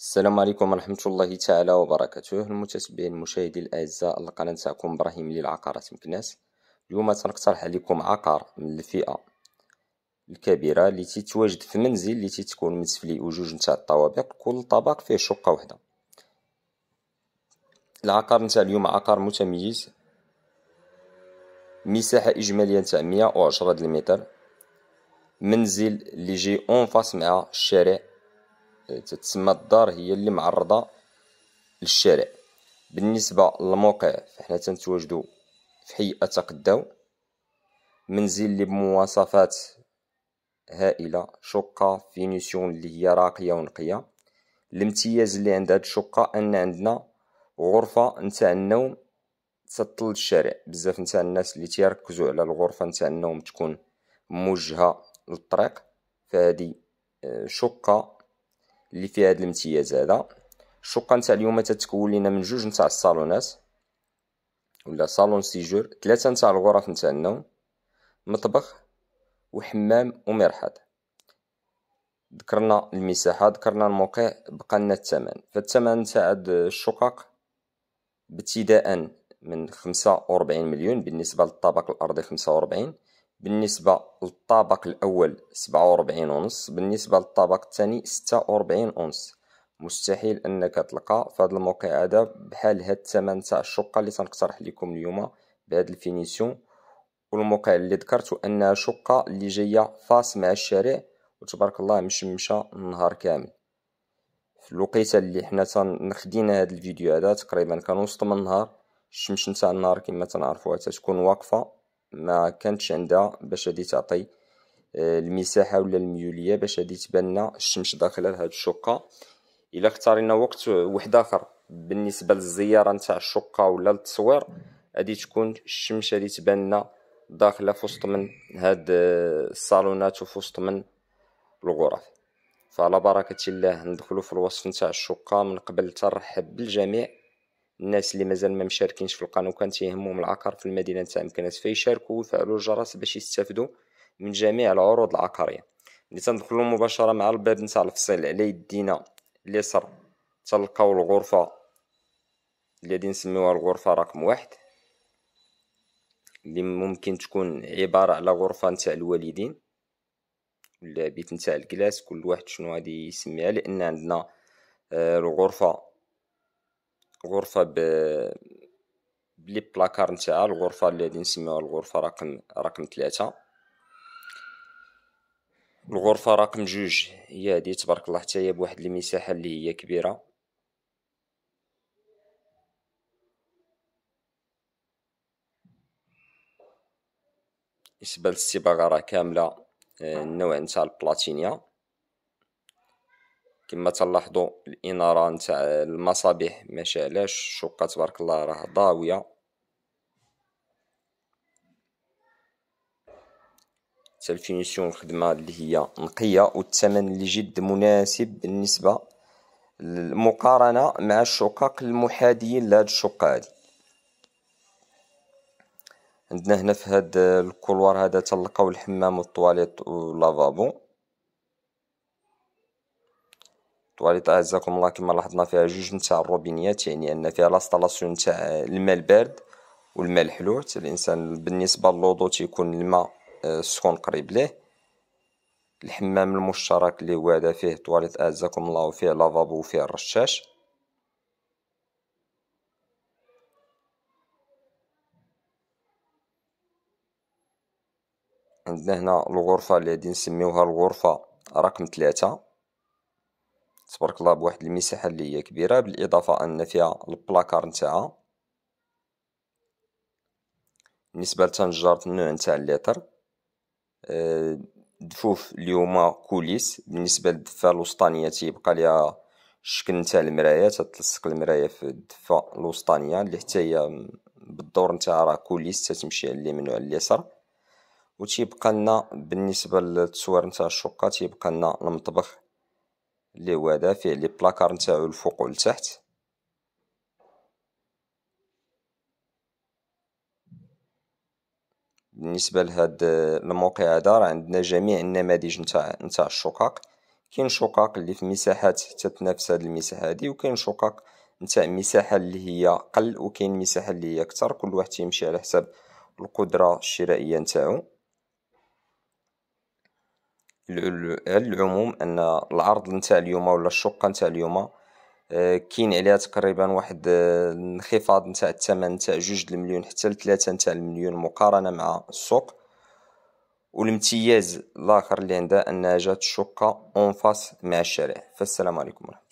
السلام عليكم ورحمة الله تعالى وبركاته المتتبعين المشاهدين الأعزاء القناة تاعكم إبراهيم للعقارات مكناس اليوم سنقترح عليكم عقار من الفئة الكبيرة اللي تتواجد في منزل اللي تتكون من سفلي وجوج نتاع الطوابق كل طبق فيه شقة واحدة العقار نتاع اليوم عقار متميز مساحة إجمالية نتاع مية وعشرة المتر منزل اللي جي اون فاس مع الشارع تتسمى الدار هي اللي معرضة للشارع بالنسبة للموقع فحنا تنتواجدو في حي أتقداو منزل اللي بمواصفات هائلة شقة فينيسيون اللي هي راقية ونقية الامتياز اللي عند هاد الشقة أن عندنا غرفة نتاع النوم تطل الشارع بزاف نتاع الناس اللي تيركزوا على الغرفة نتاع النوم تكون موجهة للطريق فهذه آه، شقة اللي فيها هذا الامتياز هذا الشقه نتاع اليوم تتكون لينا من جوج نتاع الصالونات ولا صالون سيجور ثلاثه نتاع الغرف نتاع النوم مطبخ وحمام ومرحاض ذكرنا المساحه ذكرنا الموقع بقى لنا الثمن فالثمن تاع الشقق ابتداء من 45 مليون بالنسبه للطابق الارضي 45 بالنسبة للطابق الأول سبعة وربعين ونص بالنسبة للطابق الثاني ستة وربعين ونص مستحيل أنك تلقى في هذا الموقع هذا بحال هاد الثمن تاع الشقة اللي تنقترح لكم اليوم بهاد الفينيسيون والموقع اللي ذكرته أنها شقة اللي جاية فاس مع الشارع وتبارك الله مشمشة النهار كامل في الوقيته اللي حنا تنخدينا هاد الفيديو هذا تقريبا وسط من النهار الشمس نتاع النهار كما تنعرفوها تتكون واقفه ما كانتش عندها باش غادي تعطي آه، المساحه ولا الميوليه باش غادي تبان لنا الشمس داخله لهاد الشقه الا اختارينا وقت واحد اخر بالنسبه للزياره نتاع الشقه ولا للتصوير غادي تكون الشمس غادي تبان لنا داخله في وسط من هاد آه، الصالونات وفي وسط من الغرف فعلى بركه الله ندخلو في الوصف نتاع الشقه من قبل ترحب بالجميع الناس اللي مازال ما مشاركينش في القانون وكان تيهمهم العقار في المدينه تاع مكناس فيشاركوا ويفعلوا الجرس باش يستافدوا من جميع العروض العقاريه اللي تندخلوا مباشره مع الباب نتاع الفصيل على يدينا اليسر تلقاو الغرفه اللي غادي نسميوها الغرفه رقم واحد اللي ممكن تكون عباره على غرفه نتاع الوالدين ولا بيت نتاع الكلاس كل واحد شنو غادي يسميها لان عندنا آه، الغرفه غرفه ب بلي بلاكار نتاعها الغرفه اللي غادي نسميوها الغرفه رقم رقم ثلاثة الغرفه رقم جوج هي هادي تبارك الله حتى هي بواحد المساحه اللي هي كبيره بالنسبه للصباغه راه كامله آه، النوع نتاع البلاتينيا كما تلاحظوا الاناره نتاع المصابيح ما شعلاش الشقه تبارك الله راه ضاويه الفينيسيون الخدمه اللي هي نقيه والثمن اللي جد مناسب بالنسبه للمقارنه مع الشقق المحاديين لهاد الشقه هادي عندنا هنا في هاد الكولوار هذا تلقاو الحمام والطواليت واللافابو التواليت اعزكم الله كما لاحظنا فيها جوج نتاع الروبينيات يعني ان فيها لاستالاسيون نتاع الماء البارد والماء الحلو حتى الانسان بالنسبه للوضو تيكون الماء آه، سخون قريب ليه الحمام المشترك اللي هو هذا فيه تواليت اعزكم الله وفيه لافابو وفيه الرشاش عندنا هنا الغرفه اللي غادي نسميوها الغرفه رقم ثلاثة تبارك الله بواحد المساحة اللي هي كبيرة بالإضافة أن فيها البلاكار نتاعها بالنسبة لتنجرة النوع نتاع الليتر أه دفوف اليوم كوليس بالنسبة للدفة الوسطانية تيبقى ليها الشكل نتاع المراية تتلصق المراية في الدفة الوسطانية اللي حتى هي بالدور نتاعها راه كوليس تتمشي على اليمين وعلى اليسار وتيبقى لنا بالنسبة للتصوير نتاع الشقة تيبقى لنا المطبخ اللي هو هذا فيه لي بلاكار نتاعو الفوق والتحت بالنسبه لهاد الموقع هذا راه عندنا جميع النماذج نتاع نتاع الشقق كاين شقق اللي في مساحات تتنافس هاد المساحه هادي وكاين شقق نتاع مساحه اللي هي قل وكاين مساحه اللي هي اكثر كل واحد تيمشي على حسب القدره الشرائيه نتاعو على العموم ان العرض نتاع اليوم ولا الشقه نتاع اليوم آه، كاين عليها تقريبا واحد آه، انخفاض نتاع الثمن نتاع جوج المليون حتى لثلاثة نتاع المليون مقارنه مع السوق والامتياز الاخر اللي عندها انها جات الشقه اون فاس مع الشارع فالسلام عليكم ورحمه